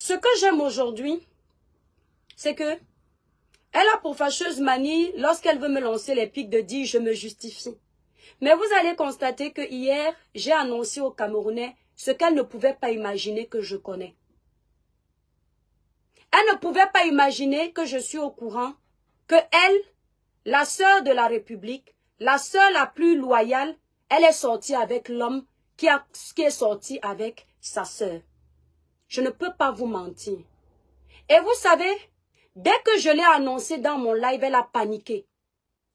Ce que j'aime aujourd'hui, c'est que elle a pour fâcheuse manie, lorsqu'elle veut me lancer les pics, de dire je me justifie. Mais vous allez constater que hier, j'ai annoncé aux Camerounais ce qu'elle ne pouvait pas imaginer que je connais. Elle ne pouvait pas imaginer que je suis au courant que elle, la sœur de la République, la sœur la plus loyale, elle est sortie avec l'homme qui, qui, est sorti avec sa sœur. Je ne peux pas vous mentir. Et vous savez, dès que je l'ai annoncé dans mon live, elle a paniqué.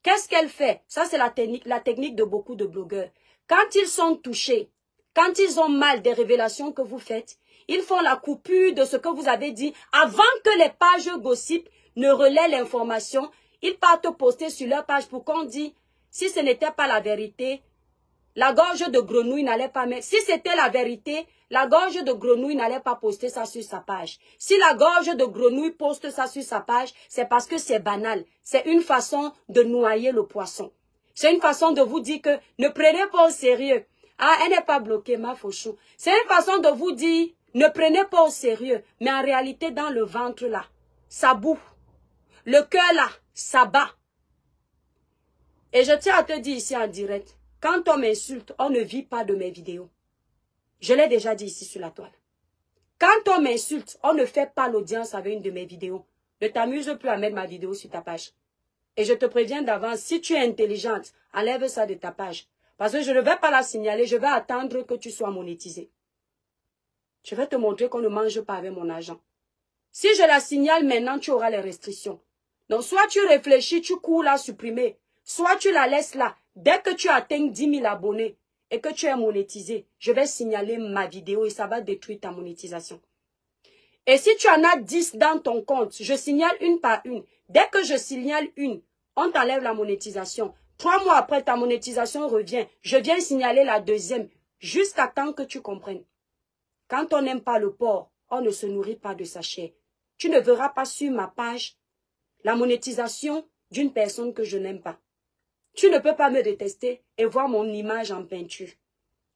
Qu'est-ce qu'elle fait Ça, c'est la technique, de beaucoup de blogueurs. Quand ils sont touchés, quand ils ont mal des révélations que vous faites, ils font la coupure de ce que vous avez dit avant que les pages gossip ne relaient l'information. Ils partent poster sur leur page pour qu'on dise si ce n'était pas la vérité, la gorge de grenouille n'allait pas mettre. Si c'était la vérité, la gorge de grenouille n'allait pas poster ça sur sa page. Si la gorge de grenouille poste ça sur sa page, c'est parce que c'est banal. C'est une façon de noyer le poisson. C'est une façon de vous dire que ne prenez pas au sérieux. Ah, elle n'est pas bloquée, ma fauchou. C'est une façon de vous dire, ne prenez pas au sérieux. Mais en réalité, dans le ventre là, ça boue. Le cœur là, ça bat. Et je tiens à te dire ici en direct, quand on m'insulte, on ne vit pas de mes vidéos. Je l'ai déjà dit ici sur la toile. Quand on m'insulte, on ne fait pas l'audience avec une de mes vidéos. Ne t'amuse plus à mettre ma vidéo sur ta page. Et je te préviens d'avance, si tu es intelligente, enlève ça de ta page. Parce que je ne vais pas la signaler, je vais attendre que tu sois monétisé. Je vais te montrer qu'on ne mange pas avec mon argent. Si je la signale maintenant, tu auras les restrictions. Donc, soit tu réfléchis, tu cours la supprimer. Soit tu la laisses là. Dès que tu atteignes 10 000 abonnés et que tu es monétisé, je vais signaler ma vidéo et ça va détruire ta monétisation. Et si tu en as 10 dans ton compte, je signale une par une. Dès que je signale une, on t'enlève la monétisation. Trois mois après, ta monétisation revient. Je viens signaler la deuxième jusqu'à temps que tu comprennes. Quand on n'aime pas le porc, on ne se nourrit pas de sa chair. Tu ne verras pas sur ma page la monétisation d'une personne que je n'aime pas. Tu ne peux pas me détester et voir mon image en peinture.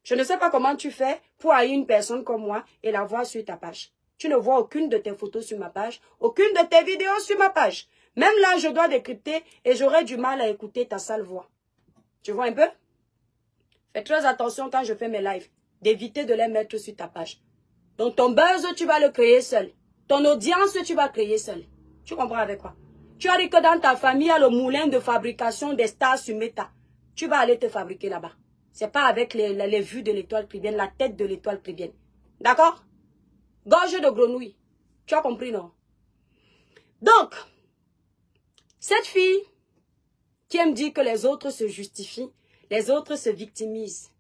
Je ne sais pas comment tu fais pour haïr une personne comme moi et la voir sur ta page. Tu ne vois aucune de tes photos sur ma page, aucune de tes vidéos sur ma page. Même là, je dois décrypter et j'aurai du mal à écouter ta sale voix. Tu vois un peu Fais très attention quand je fais mes lives, d'éviter de les mettre sur ta page. Donc ton buzz, tu vas le créer seul. Ton audience, tu vas créer seul. Tu comprends avec quoi tu as dit que dans ta famille, il y a le moulin de fabrication des stars sur Meta. Tu vas aller te fabriquer là-bas. C'est pas avec les, vues de l'étoile privienne, la tête de l'étoile privienne. D'accord Gorge de grenouille. Tu as compris, non Donc, cette fille qui aime dire que les autres se justifient, les autres se victimisent.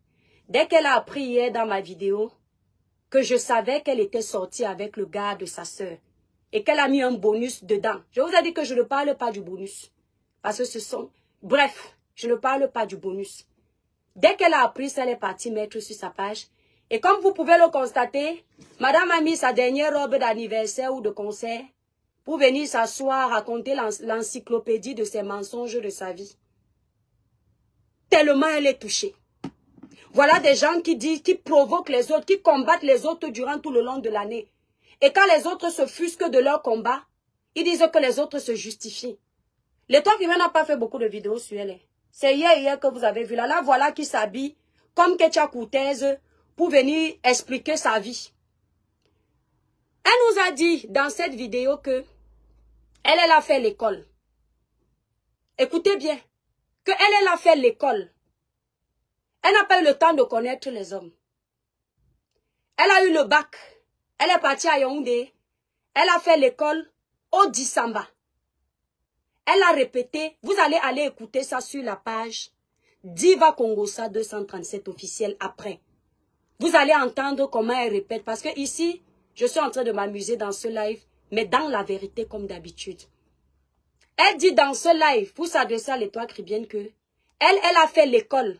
Dès qu'elle a appris hier dans ma vidéo que je savais qu'elle était sortie avec le gars de sa sœur, et qu'elle a mis un bonus dedans. Je vous ai dit que je ne parle pas du bonus. Parce que ce sont... Bref, je ne parle pas du bonus. Dès qu'elle a appris elle est partie mettre sur sa page. Et comme vous pouvez le constater, madame a mis sa dernière robe d'anniversaire ou de concert pour venir s'asseoir, raconter l'encyclopédie de ses mensonges de sa vie. Tellement elle est touchée. Voilà des gens qui disent, qui provoquent les autres, qui combattent les autres durant tout le long de l'année. Et quand les autres se fusquent de leur combat, ils disent que les autres se justifient. L'État qui n'a pas fait beaucoup de vidéos sur elle. C'est hier, hier que vous avez vu. Là, voilà qui s'habille comme Ketia pour venir expliquer sa vie. Elle nous a dit dans cette vidéo que elle, elle a fait l'école. Écoutez bien. Que elle, elle a fait l'école. Elle n'a pas eu le temps de connaître les hommes. Elle a eu le bac. Elle est partie à Yaoundé. Elle a fait l'école au Dissamba. Elle a répété. Vous allez aller écouter ça sur la page Diva trente 237 officielle après. Vous allez entendre comment elle répète. Parce que ici, je suis en train de m'amuser dans ce live, mais dans la vérité comme d'habitude. Elle dit dans ce live, pour s'adresser à l'étoile cribienne, que elle, elle a fait l'école.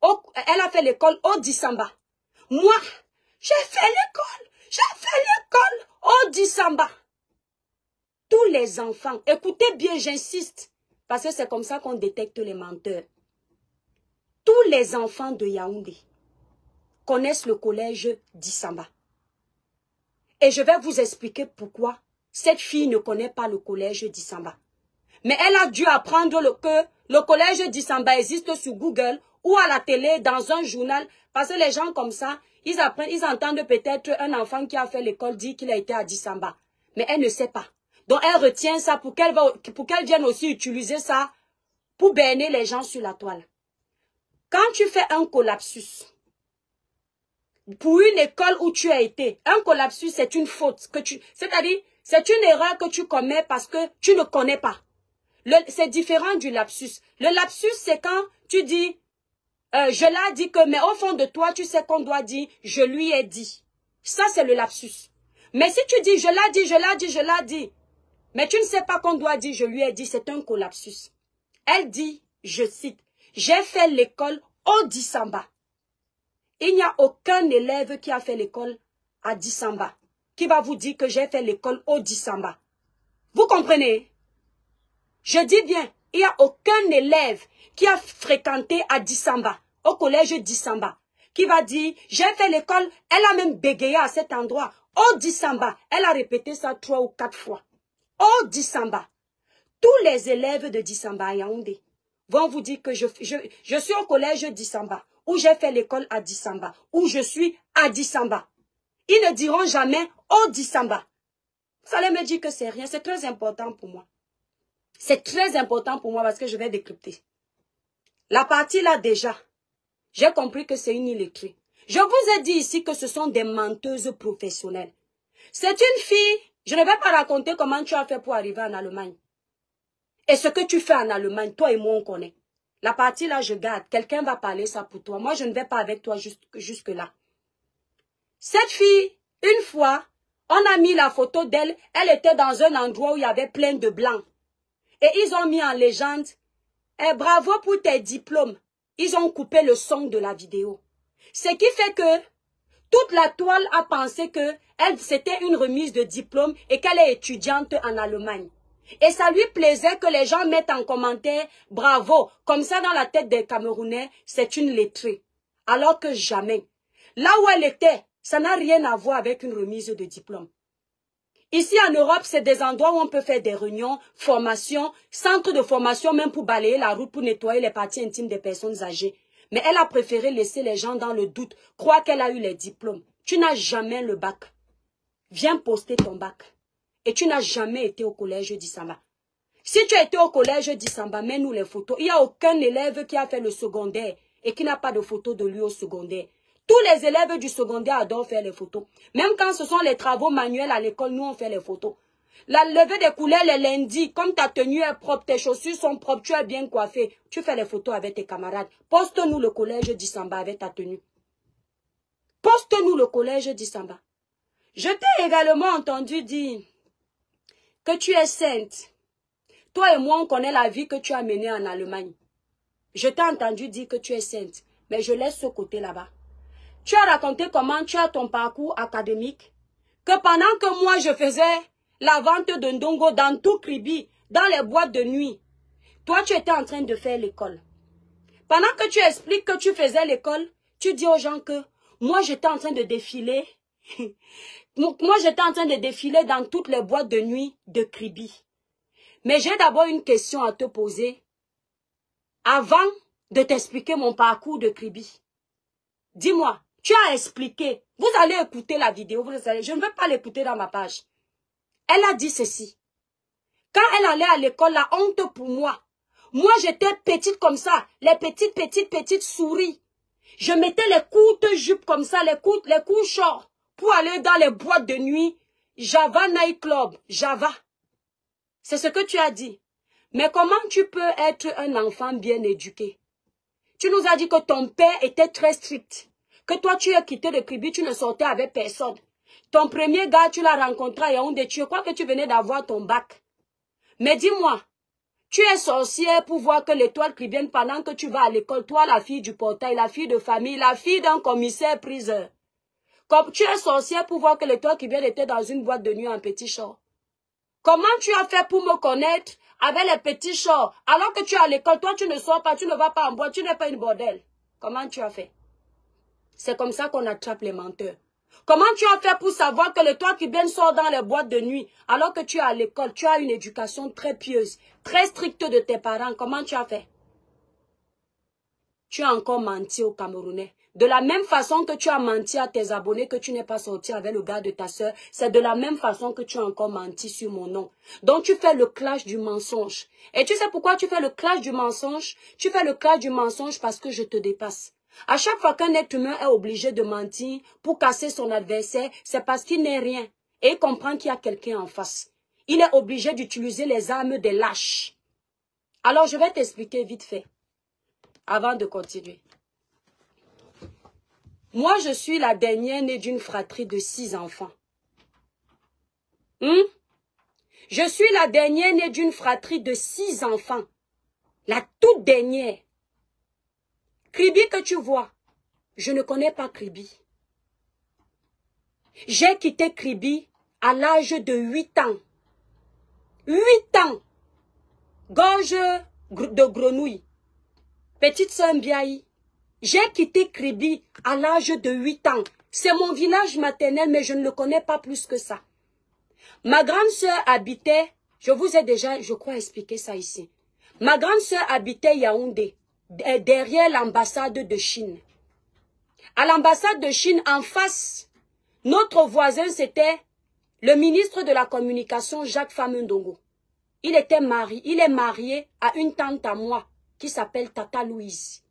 Elle a fait l'école au Dissamba. Moi, j'ai fait l'école j'ai fait l'école au Dissamba. Tous les enfants, écoutez bien, j'insiste, parce que c'est comme ça qu'on détecte les menteurs. Tous les enfants de Yaoundé connaissent le collège d'Issamba. Et je vais vous expliquer pourquoi cette fille ne connaît pas le collège d'Issamba. Mais elle a dû apprendre le, que le collège d'Issamba existe sur Google ou à la télé, dans un journal, parce que les gens comme ça, ils, apprennent, ils entendent peut-être un enfant qui a fait l'école dire qu'il a été à Dissamba. Mais elle ne sait pas. Donc elle retient ça pour qu'elle vienne aussi utiliser ça pour berner les gens sur la toile. Quand tu fais un collapsus, pour une école où tu as été, un collapsus, c'est une faute. que tu, C'est-à-dire, c'est une erreur que tu commets parce que tu ne connais pas. C'est différent du lapsus. Le lapsus, c'est quand tu dis, euh, je l'ai dit que, mais au fond de toi, tu sais qu'on doit dire, je lui ai dit. Ça, c'est le lapsus. Mais si tu dis, je l'ai dit, je l'ai dit, je l'ai dit, mais tu ne sais pas qu'on doit dire, je lui ai dit, c'est un collapsus. Elle dit, je cite, j'ai fait l'école au Dissamba. Il n'y a aucun élève qui a fait l'école à Dissamba qui va vous dire que j'ai fait l'école au Dissamba. Vous comprenez je dis bien, il n'y a aucun élève qui a fréquenté à Dissamba, au collège Dissamba, qui va dire, j'ai fait l'école, elle a même bégayé à cet endroit. Au Dissamba, elle a répété ça trois ou quatre fois. Au Dissamba, tous les élèves de Dissamba à Yaoundé vont vous dire que je, je, suis au collège Dissamba, où j'ai fait l'école à Dissamba, où je suis à Dissamba. Ils ne diront jamais au Dissamba. Ça allez me dit que c'est rien, c'est très important pour moi. C'est très important pour moi parce que je vais décrypter. La partie là déjà, j'ai compris que c'est une illettrée. Je vous ai dit ici que ce sont des menteuses professionnelles. C'est une fille, je ne vais pas raconter comment tu as fait pour arriver en Allemagne. Et ce que tu fais en Allemagne, toi et moi on connaît. La partie là, je garde. Quelqu'un va parler ça pour toi. Moi, je ne vais pas avec toi jusque-là. Cette fille, une fois, on a mis la photo d'elle. Elle était dans un endroit où il y avait plein de blancs. Et ils ont mis en légende, eh, bravo pour tes diplômes. Ils ont coupé le son de la vidéo. Ce qui fait que toute la toile a pensé que c'était une remise de diplôme et qu'elle est étudiante en Allemagne. Et ça lui plaisait que les gens mettent en commentaire « Bravo !» Comme ça, dans la tête des Camerounais, c'est une lettrée. Alors que jamais. Là où elle était, ça n'a rien à voir avec une remise de diplôme. Ici en Europe, c'est des endroits où on peut faire des réunions, formations, centres de formation même pour balayer la route, pour nettoyer les parties intimes des personnes âgées. Mais elle a préféré laisser les gens dans le doute, croire qu'elle a eu les diplômes. Tu n'as jamais le bac. Viens poster ton bac. Et tu n'as jamais été au collège d'Issamba. Si tu as été au collège d'Issamba, mets-nous les photos. Il n'y a aucun élève qui a fait le secondaire et qui n'a pas de photo de lui au secondaire. Tous les élèves du secondaire adorent faire les photos. Même quand ce sont les travaux manuels à l'école, nous on fait les photos. La levée des couleurs les lundis, comme ta tenue est propre, tes chaussures sont propres, tu es bien coiffé. Tu fais les photos avec tes camarades. Poste-nous le collège d'Issamba avec ta tenue. Poste-nous le collège d'Issamba. Je t'ai également entendu dire que tu es sainte. Toi et moi, on connaît la vie que tu as menée en Allemagne. Je t'ai entendu dire que tu es sainte, mais je laisse ce côté là-bas. Tu as raconté comment tu as ton parcours académique. Que pendant que moi, je faisais la vente de Ndongo dans tout Kribi, dans les boîtes de nuit, toi, tu étais en train de faire l'école. Pendant que tu expliques que tu faisais l'école, tu dis aux gens que moi, j'étais en train de défiler. moi, j'étais en train de défiler dans toutes les boîtes de nuit de Kribi. Mais j'ai d'abord une question à te poser. Avant de t'expliquer mon parcours de Kribi, dis-moi, tu as expliqué. Vous allez écouter la vidéo. Vous je ne veux pas l'écouter dans ma page. Elle a dit ceci. Quand elle allait à l'école, la honte pour moi. Moi, j'étais petite comme ça. Les petites, petites, petites souris. Je mettais les courtes jupes comme ça, les courtes, les courtes shorts pour aller dans les boîtes de nuit. Java Night Club, Java. C'est ce que tu as dit. Mais comment tu peux être un enfant bien éduqué Tu nous as dit que ton père était très strict toi tu es quitté le Kribi, tu ne sortais avec personne. Ton premier gars, tu l'as rencontré à Yaoundé, tu crois que tu venais d'avoir ton bac. Mais dis-moi, tu es sorcière pour voir que l'étoile qui vient pendant que tu vas à l'école, toi la fille du portail, la fille de famille, la fille d'un commissaire priseur. Comme tu es sorcière pour voir que l'étoile qui vient était dans une boîte de nuit en petit short. Comment tu as fait pour me connaître avec les petits shorts alors que tu es à l'école, toi tu ne sors pas, tu ne vas pas en boîte, tu n'es pas une bordelle. Comment tu as fait c'est comme ça qu'on attrape les menteurs. Comment tu as fait pour savoir que le toi qui bien sort dans les boîtes de nuit alors que tu es à l'école, tu as une éducation très pieuse, très stricte de tes parents Comment tu as fait Tu as encore menti aux Camerounais. De la même façon que tu as menti à tes abonnés que tu n'es pas sorti avec le gars de ta sœur, c'est de la même façon que tu as encore menti sur mon nom. Donc tu fais le clash du mensonge. Et tu sais pourquoi tu fais le clash du mensonge Tu fais le clash du mensonge parce que je te dépasse. À chaque fois qu'un être humain est obligé de mentir pour casser son adversaire, c'est parce qu'il n'est rien. Et il comprend qu'il y a quelqu'un en face. Il est obligé d'utiliser les armes des lâches. Alors, je vais t'expliquer vite fait, avant de continuer. Moi, je suis la dernière née d'une fratrie de six enfants. Hmm? Je suis la dernière née d'une fratrie de six enfants. La toute dernière. Kribi que tu vois, je ne connais pas Kribi. J'ai quitté Kribi à l'âge de 8 ans. 8 ans. Gorge de grenouille. Petite sœur Mbiaï. J'ai quitté Kribi à l'âge de 8 ans. C'est mon village maternel, mais je ne le connais pas plus que ça. Ma grande sœur habitait, je vous ai déjà, je crois, expliqué ça ici. Ma grande sœur habitait Yaoundé. Euh, derrière l'ambassade de Chine. À l'ambassade de Chine, en face, notre voisin, c'était le ministre de la Communication, Jacques Famundongo. Il était marié, il est marié à une tante à moi qui s'appelle Tata Louise.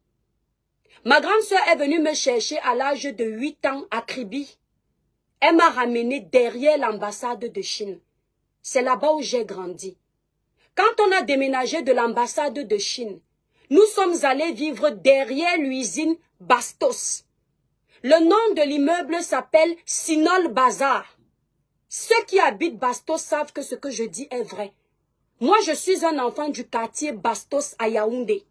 Ma grande sœur est venue me chercher à l'âge de 8 ans à Kribi. Elle m'a ramené derrière l'ambassade de Chine. C'est là-bas où j'ai grandi. Quand on a déménagé de l'ambassade de Chine, nous sommes allés vivre derrière l'usine Bastos. Le nom de l'immeuble s'appelle Sinol Bazar. Ceux qui habitent Bastos savent que ce que je dis est vrai. Moi, je suis un enfant du quartier Bastos à Yaoundé.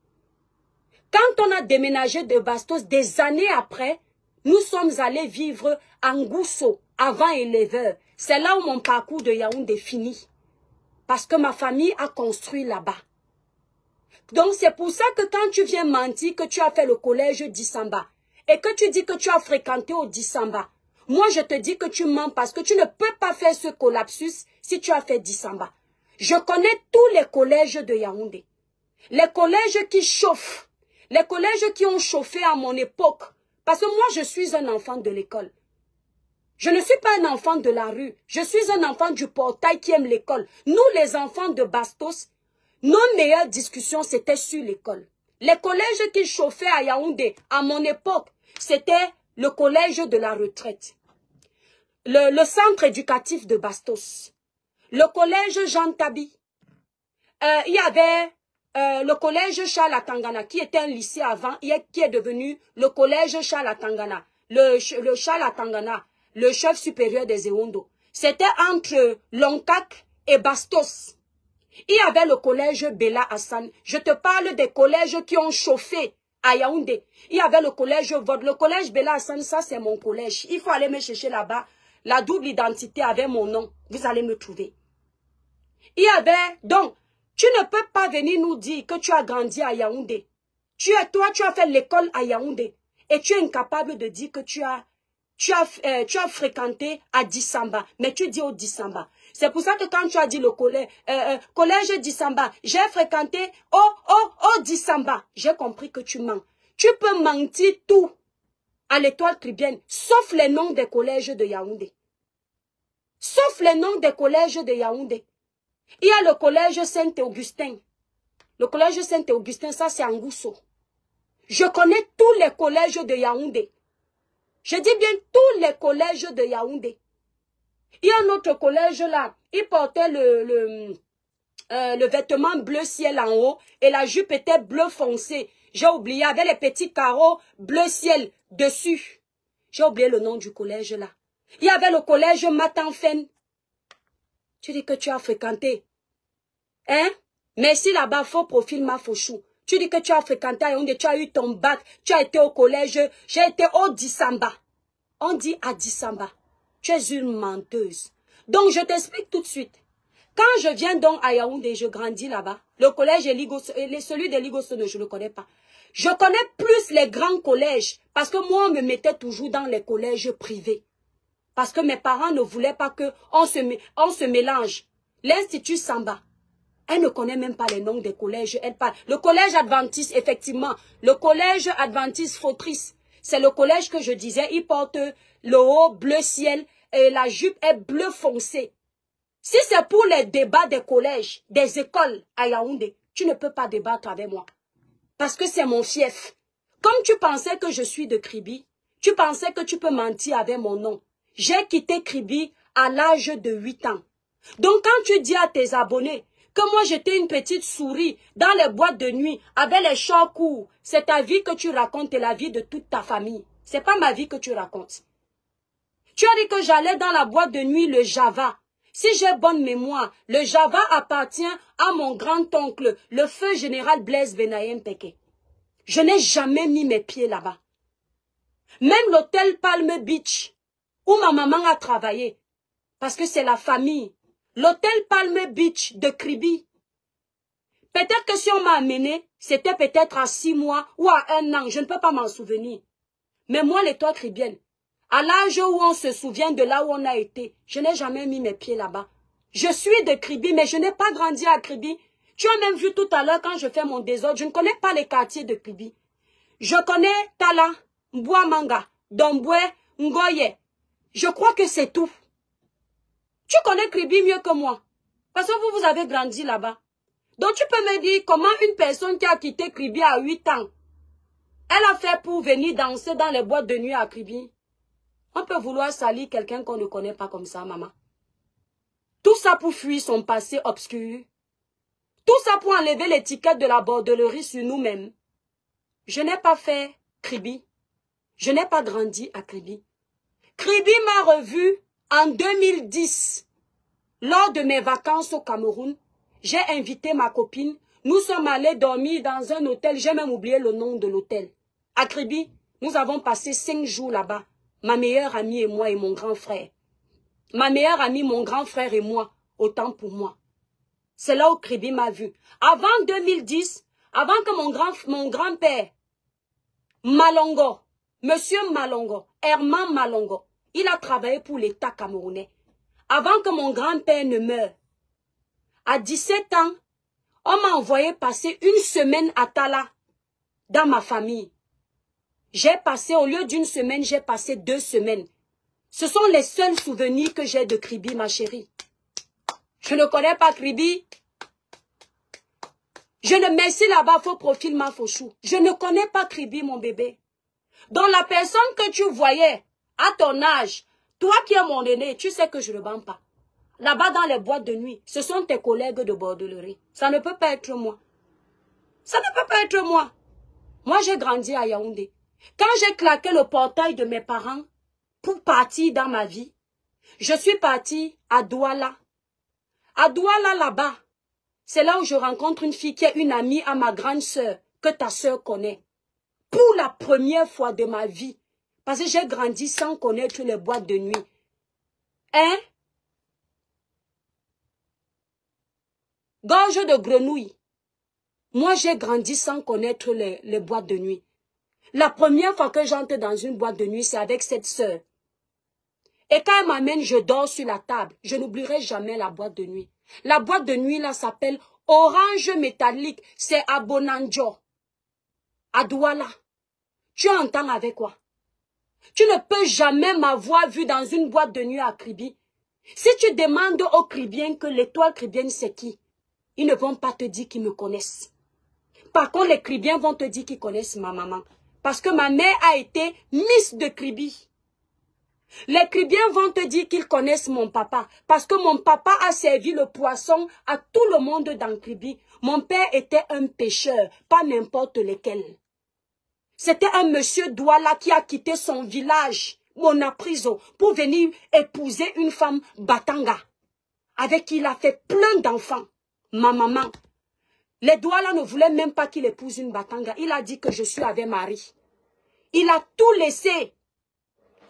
Quand on a déménagé de Bastos, des années après, nous sommes allés vivre à Ngousso, avant éleveur. C'est là où mon parcours de Yaoundé finit. Parce que ma famille a construit là-bas. Donc c'est pour ça que quand tu viens mentir que tu as fait le collège d'Issamba et que tu dis que tu as fréquenté au Dissamba, moi je te dis que tu mens parce que tu ne peux pas faire ce collapsus si tu as fait Dissamba. Je connais tous les collèges de Yaoundé. Les collèges qui chauffent, les collèges qui ont chauffé à mon époque. Parce que moi, je suis un enfant de l'école. Je ne suis pas un enfant de la rue. Je suis un enfant du portail qui aime l'école. Nous, les enfants de Bastos, nos meilleures discussions, c'était sur l'école. Les collèges qui chauffaient à Yaoundé, à mon époque, c'était le collège de la retraite. Le, centre éducatif de Bastos. Le collège Jean Tabi. Euh, il y avait euh, le collège Charles Atangana, qui était un lycée avant, qui est devenu le collège Charles Atangana. Le, Charles Atangana, le chef supérieur des Eondo. C'était entre Longkak et Bastos. Il y avait le collège Bella Hassan. Je te parle des collèges qui ont chauffé à Yaoundé. Il y avait le collège Vod. Le collège Bella Hassan, ça c'est mon collège. Il faut aller me chercher là-bas. La double identité avec mon nom. Vous allez me trouver. Il y avait... Donc, tu ne peux pas venir nous dire que tu as grandi à Yaoundé. Tu es, toi, tu as fait l'école à Yaoundé. Et tu es incapable de dire que tu as tu as, euh, tu as fréquenté à Dissamba, mais tu dis au Dissamba. C'est pour ça que quand tu as dit le collège, euh, euh, collège Dissamba, j'ai fréquenté au, au, au Dissamba, j'ai compris que tu mens. Tu peux mentir tout à l'étoile tribienne, sauf les noms des collèges de Yaoundé. Sauf les noms des collèges de Yaoundé. Il y a le collège Saint-Augustin. Le collège Saint-Augustin, ça c'est Angousso. Je connais tous les collèges de Yaoundé. Je dis bien tous les collèges de Yaoundé. Il y a un autre collège là, il portait le, le, euh, vêtement bleu ciel en haut et la jupe était bleu foncé. J'ai oublié, avait les petits carreaux bleu ciel dessus. J'ai oublié le nom du collège là. Il y avait le collège Matanfen. Tu dis que tu as fréquenté. Hein? Mais si là-bas, faux profil, ma fauchou. Tu dis que tu as fréquenté Yaoundé, tu as eu ton bac, tu as été au collège, j'ai été au Dissamba. On dit à Dissamba, tu es une menteuse. Donc je t'explique tout de suite. Quand je viens donc à Yaoundé, je grandis là-bas. Le collège est Ligos, euh, celui de Ligosone, je ne le connais pas. Je connais plus les grands collèges parce que moi, on me mettait toujours dans les collèges privés. Parce que mes parents ne voulaient pas qu'on se, on se mélange. L'institut Samba. Elle ne connaît même pas les noms des collèges. Elle Le collège adventiste, effectivement. Le collège adventiste fautrice. C'est le collège que je disais. Il porte le haut bleu ciel et la jupe est bleu foncé. Si c'est pour les débats des collèges, des écoles à Yaoundé, tu ne peux pas débattre avec moi. Parce que c'est mon fief. Comme tu pensais que je suis de Kribi, tu pensais que tu peux mentir avec mon nom. J'ai quitté Kribi à l'âge de 8 ans. Donc quand tu dis à tes abonnés moi j'étais une petite souris dans les boîtes de nuit avec les chocs courts. C'est ta vie que tu racontes et la vie de toute ta famille. C'est pas ma vie que tu racontes. Tu as dit que j'allais dans la boîte de nuit le Java. Si j'ai bonne mémoire, le Java appartient à mon grand-oncle, le feu général Blaise Benayem Peke. Je n'ai jamais mis mes pieds là-bas. Même l'hôtel Palm Beach, où ma maman a travaillé, parce que c'est la famille L'hôtel Palme Beach de Kribi. Peut-être que si on m'a amené, c'était peut-être à six mois ou à un an. Je ne peux pas m'en souvenir. Mais moi, l'étoile cribienne, à l'âge où on se souvient de là où on a été, je n'ai jamais mis mes pieds là-bas. Je suis de Kribi, mais je n'ai pas grandi à Kribi. Tu as même vu tout à l'heure quand je fais mon désordre, je ne connais pas les quartiers de Kribi. Je connais Tala, Manga, Domboué, Ngoye. Je crois que c'est tout. Tu connais Kribi mieux que moi. Parce que vous, vous avez grandi là-bas. Donc tu peux me dire comment une personne qui a quitté Kribi à 8 ans, elle a fait pour venir danser dans les boîtes de nuit à Kribi. On peut vouloir salir quelqu'un qu'on ne connaît pas comme ça, maman. Tout ça pour fuir son passé obscur. Tout ça pour enlever l'étiquette de la bordelerie sur nous-mêmes. Je n'ai pas fait Kribi. Je n'ai pas grandi à Kribi. Kribi m'a revu en 2010, lors de mes vacances au Cameroun, j'ai invité ma copine. Nous sommes allés dormir dans un hôtel. J'ai même oublié le nom de l'hôtel. À Kribi, nous avons passé cinq jours là-bas. Ma meilleure amie et moi et mon grand frère. Ma meilleure amie, mon grand frère et moi. Autant pour moi. C'est là où Kribi m'a vu. Avant 2010, avant que mon grand, mon grand-père, Malongo, Monsieur Malongo, Herman Malongo, il a travaillé pour l'État camerounais. Avant que mon grand-père ne meure, à 17 ans, on m'a envoyé passer une semaine à Tala, dans ma famille. J'ai passé, au lieu d'une semaine, j'ai passé deux semaines. Ce sont les seuls souvenirs que j'ai de Kribi, ma chérie. Je ne connais pas Kribi. Je ne merci là-bas, faux profil, ma faux chou. Je ne connais pas Kribi, mon bébé. Dans la personne que tu voyais à ton âge, toi qui es mon aîné, tu sais que je ne bande pas. Là-bas dans les boîtes de nuit, ce sont tes collègues de bordelerie. Ça ne peut pas être moi. Ça ne peut pas être moi. Moi, j'ai grandi à Yaoundé. Quand j'ai claqué le portail de mes parents pour partir dans ma vie, je suis partie à Douala. À Douala, là-bas, c'est là où je rencontre une fille qui est une amie à ma grande sœur, que ta sœur connaît. Pour la première fois de ma vie, parce que j'ai grandi sans connaître les boîtes de nuit. Hein? Gorge de grenouille. Moi, j'ai grandi sans connaître les, les boîtes de nuit. La première fois que j'entre dans une boîte de nuit, c'est avec cette sœur. Et quand elle m'amène, je dors sur la table. Je n'oublierai jamais la boîte de nuit. La boîte de nuit, là, s'appelle Orange Métallique. C'est à Bonanjo. À Douala. Tu entends avec quoi tu ne peux jamais m'avoir vu dans une boîte de nuit à Kribi. Si tu demandes aux Kribiens que l'étoile kribienne c'est qui, ils ne vont pas te dire qu'ils me connaissent. Par contre, les Cribiens vont te dire qu'ils connaissent ma maman. Parce que ma mère a été Miss de Kribi. Les Cribiens vont te dire qu'ils connaissent mon papa. Parce que mon papa a servi le poisson à tout le monde dans Kribi. Mon père était un pêcheur, pas n'importe lequel. C'était un monsieur Douala qui a quitté son village, Monapriso, pour venir épouser une femme Batanga, avec qui il a fait plein d'enfants, ma maman. Les Douala ne voulaient même pas qu'il épouse une Batanga. Il a dit que je suis avec Marie. Il a tout laissé.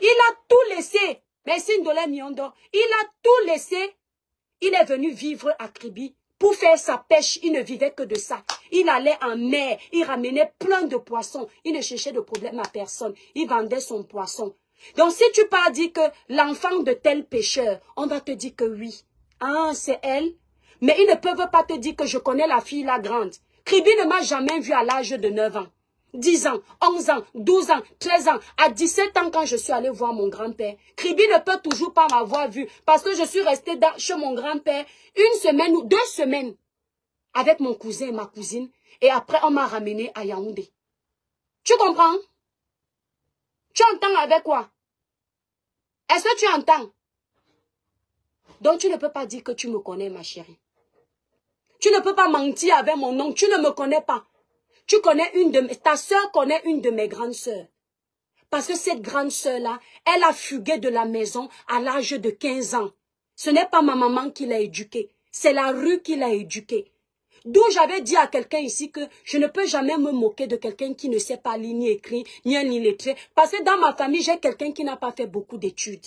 Il a tout laissé. Merci Ndolé Miondo. Il a tout laissé. Il est venu vivre à Kribi. Pour faire sa pêche, il ne vivait que de ça. Il allait en mer, il ramenait plein de poissons. Il ne cherchait de problème à personne. Il vendait son poisson. Donc si tu pars dire que l'enfant de tel pêcheur, on va te dire que oui. Ah, c'est elle. Mais ils ne peuvent pas te dire que je connais la fille la grande. Kribi ne m'a jamais vue à l'âge de 9 ans. 10 ans, 11 ans, 12 ans, 13 ans, à 17 ans quand je suis allée voir mon grand-père. Kribi ne peut toujours pas m'avoir vue parce que je suis restée chez mon grand-père une semaine ou deux semaines avec mon cousin et ma cousine. Et après, on m'a ramené à Yaoundé. Tu comprends Tu entends avec quoi Est-ce que tu entends Donc, tu ne peux pas dire que tu me connais, ma chérie. Tu ne peux pas mentir avec mon nom. Tu ne me connais pas. Tu connais une de ta sœur connaît une de mes grandes sœurs. Parce que cette grande sœur-là, elle a fugué de la maison à l'âge de 15 ans. Ce n'est pas ma maman qui l'a éduquée. C'est la rue qui l'a éduquée. D'où j'avais dit à quelqu'un ici que je ne peux jamais me moquer de quelqu'un qui ne sait pas lire ni écrire, ni un lettré. Parce que dans ma famille, j'ai quelqu'un qui n'a pas fait beaucoup d'études.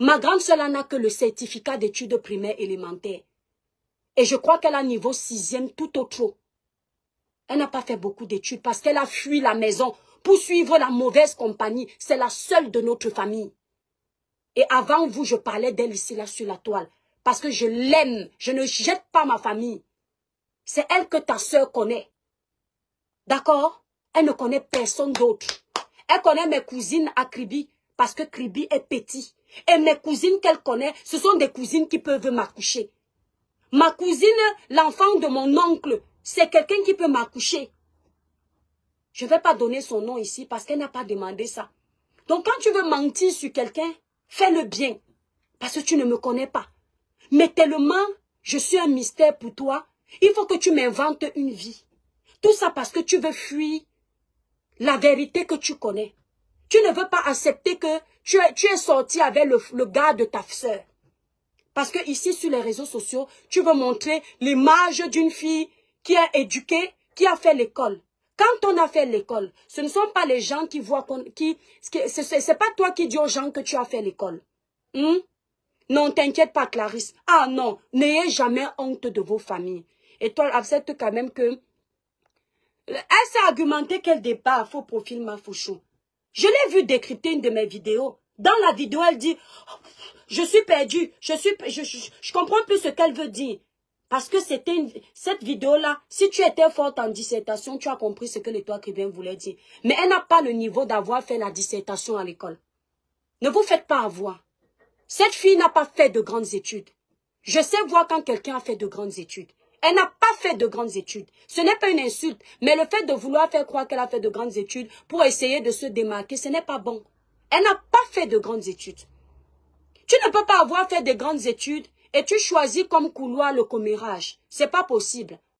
Ma grande sœur n'a que le certificat d'études primaires élémentaires. Et je crois qu'elle a niveau sixième tout au Elle n'a pas fait beaucoup d'études parce qu'elle a fui la maison pour suivre la mauvaise compagnie. C'est la seule de notre famille. Et avant vous, je parlais d'elle ici, là, sur la toile. Parce que je l'aime. Je ne jette pas ma famille. C'est elle que ta soeur connaît. D'accord Elle ne connaît personne d'autre. Elle connaît mes cousines à Kribi parce que Kribi est petit. Et mes cousines qu'elle connaît, ce sont des cousines qui peuvent m'accoucher. Ma cousine, l'enfant de mon oncle, c'est quelqu'un qui peut m'accoucher. Je ne vais pas donner son nom ici parce qu'elle n'a pas demandé ça. Donc quand tu veux mentir sur quelqu'un, fais-le bien. Parce que tu ne me connais pas. Mais tellement, je suis un mystère pour toi. Il faut que tu m'inventes une vie. Tout ça parce que tu veux fuir la vérité que tu connais. Tu ne veux pas accepter que tu es, sorti avec le, gars de ta sœur. Parce que ici, sur les réseaux sociaux, tu veux montrer l'image d'une fille qui est éduquée, qui a fait l'école. Quand on a fait l'école, ce ne sont pas les gens qui voient... qu'on qui, ce n'est pas toi qui dis aux gens que tu as fait l'école. Hmm? Non, t'inquiète pas, Clarisse. Ah non, n'ayez jamais honte de vos familles. Et toi, accepte quand même que... Elle s'est argumentée qu'elle départ, à faux profil ma fouchou. Je l'ai vu décrypter une de mes vidéos. Dans la vidéo, elle dit Je suis perdue, je suis, je, je, comprends plus ce qu'elle veut dire. Parce que c'était cette vidéo-là, si tu étais forte en dissertation, tu as compris ce que toi bien voulait dire. Mais elle n'a pas le niveau d'avoir fait la dissertation à l'école. Ne vous faites pas avoir. Cette fille n'a pas fait de grandes études. Je sais voir quand quelqu'un a fait de grandes études. Elle n'a pas fait de grandes études. Ce n'est pas une insulte, mais le fait de vouloir faire croire qu'elle a fait de grandes études pour essayer de se démarquer, ce n'est pas bon. Elle n'a pas fait de grandes études. Tu ne peux pas avoir fait de grandes études et tu choisis comme couloir le commérage. C'est pas possible.